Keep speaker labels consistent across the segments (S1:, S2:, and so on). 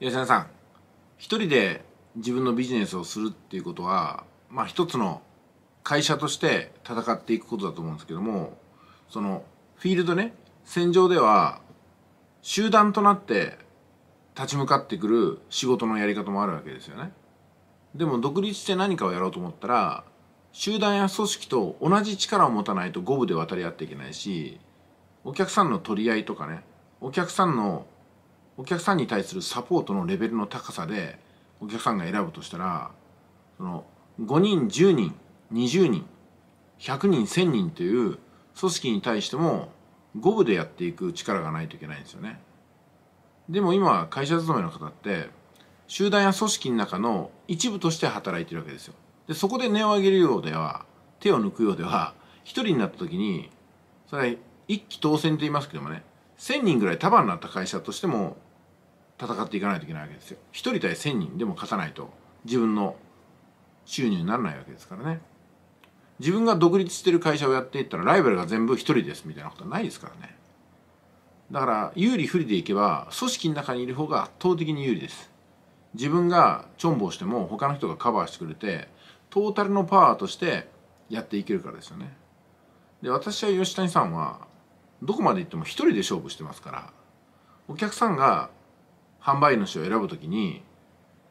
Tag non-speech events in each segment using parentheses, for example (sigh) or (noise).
S1: 吉田さん一人で自分のビジネスをするっていうことはまあ一つの会社として戦っていくことだと思うんですけどもそのフィールドね戦場では集団となって立ち向かってくる仕事のやり方もあるわけですよねでも独立して何かをやろうと思ったら集団や組織と同じ力を持たないと五分で渡り合っていけないしお客さんの取り合いとかねお客さんのお客さんに対するサポートのレベルの高さでお客さんが選ぶとしたらその5人10人20人100人1000人という組織に対しても五部でやっていく力がないといけないんですよね。でも今会社勤めの方って集団や組織の中の一部として働いてるわけですよ。でそこで根を上げるようでは手を抜くようでは一人になった時にそれは一期当選と言いますけどもね1000人ぐらい束になった会社としても戦っていかないといけないわけですよ。1人対1,000人でも勝たないと自分の収入にならないわけですからね。自分が独立してる会社をやっていったらライバルが全部1人ですみたいなことはないですからね。だから有利不利でいけば組織の中にいる方が圧倒的に有利です。自分がチョンボをしても他の人がカバーしてくれてトータルのパワーとしてやっていけるからですよね。で私は吉谷さんはどこまで行っても一人で勝負してますからお客さんが販売主を選ぶときに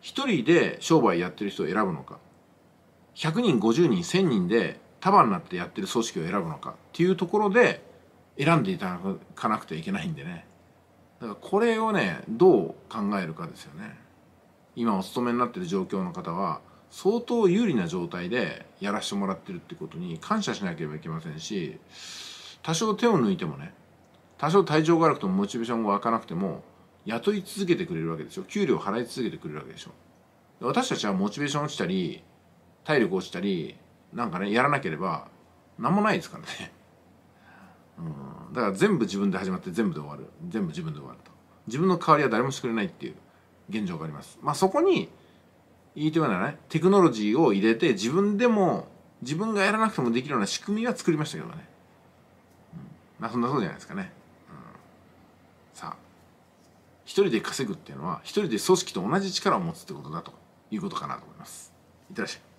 S1: 1人で商売やってる人を選ぶのか100人50人1000人で束になってやってる組織を選ぶのかっていうところで選んでいただかなくてはいけないんでねだからこれをねどう考えるかですよね今お勤めになってる状況の方は相当有利な状態でやらしてもらってるってことに感謝しなければいけませんし多少手を抜いてもね多少体調が悪くてもモチベーションが湧かなくても雇い続けてくれるわけでしょ給料払い続けてくれるわけでしょ私たちはモチベーション落ちたり体力落ちたりなんかねやらなければ何もないですからね (laughs) うんだから全部自分で始まって全部で終わる全部自分で終わると自分の代わりは誰もしてくれないっていう現状がありますまあそこに言い手はねテクノロジーを入れて自分でも自分がやらなくてもできるような仕組みは作りましたけどね、うん、まあそんなことじゃないですかね、うん、さあ人で稼ぐっていうのは一人で組織と同じ力を持つってことだということかなと思います。いってらっしゃい。